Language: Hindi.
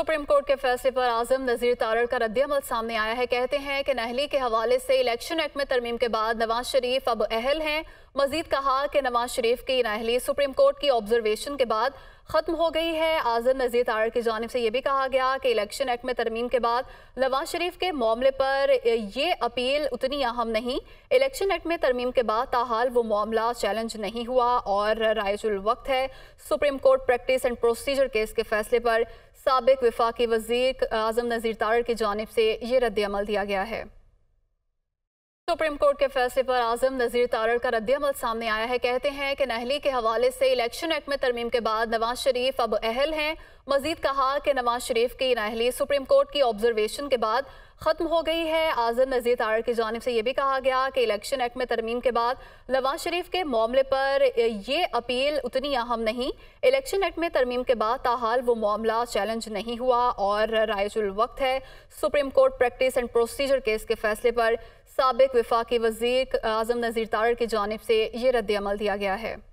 सुप्रीम कोर्ट के फैसले पर आजम नजीर तारड़ का रद्दमल सामने आया है कहते हैं कि नहली के हवाले से इलेक्शन एक्ट में तरमीम के बाद नवाज शरीफ अब अहल हैं मजीद कहा कि नवाज शरीफ की नाहली सुप्रीम कोर्ट की ऑब्जर्वेशन के बाद ख़त्म हो गई है आजम नज़ीर तार की जानब से यह भी कहा गया कि इलेक्शन एक्ट में तरमीम के बाद नवाज शरीफ के मामले पर यह अपील उतनी अहम नहीं इलेक्शन एक्ट में तरमीम के बाद ताहाल वो मामला चैलेंज नहीं हुआ और रायजुल वक्त है Supreme Court practice and procedure case के फैसले पर सबक विफाक वजीर आजम नज़ीर तार की जानब से यह रद्द दिया गया है तो सुप्रीम कोर्ट के फैसले पर आजम नजीर तारड़ का रद्दमल सामने आया है कहते हैं कि नहली के हवाले से इलेक्शन एक्ट में तरमीम के बाद नवाज शरीफ अब अहल हैं मजीद कहा कि नवाज शरीफ की नाहली सुप्रीम कोर्ट की ऑब्जर्वेशन के बाद ख़त्म हो गई है आज़म नज़ीर तार की जानब से यह भी कहा गया कि इलेक्शन एक्ट में तरमीम के बाद नवाज शरीफ के मामले पर ये अपील उतनी अहम नहीं इलेक्शन एक्ट में तरमीम के बाद ताहाल वो मामला चैलेंज नहीं हुआ और रायजुल वक्त है Supreme Court practice and procedure case के फैसले पर सबक विफाक वजीर आज़म नज़ीर तार की जानब से ये रद्द दिया गया है